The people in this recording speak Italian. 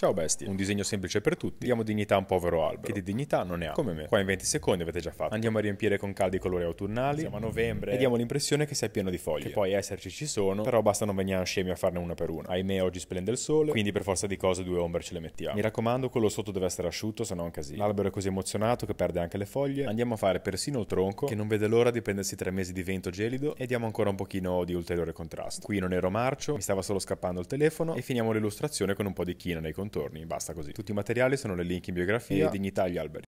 Ciao bestie, un disegno semplice per tutti, diamo dignità a un povero albero, che di dignità non ne ha, come me. Qua in 20 secondi avete già fatto. Andiamo a riempire con caldi colori autunnali, siamo a novembre, e diamo l'impressione che sia pieno di foglie. Che poi esserci ci sono, però basta non veniamo scemi a farne una per una. Ahimè oggi splende il sole, quindi per forza di cose due ombre ce le mettiamo. Mi raccomando, quello sotto deve essere asciutto, se no è un casino. L'albero è così emozionato che perde anche le foglie. Andiamo a fare persino il tronco, che non vede l'ora di prendersi tre mesi di vento gelido, e diamo ancora un pochino di ulteriore contrasto. Qui non ero marcio, mi stava solo scappando il telefono, e finiamo l'illustrazione con un po' di china nei confronti contorni, basta così. Tutti i materiali sono le link in biografia, e Dignità agli alberi.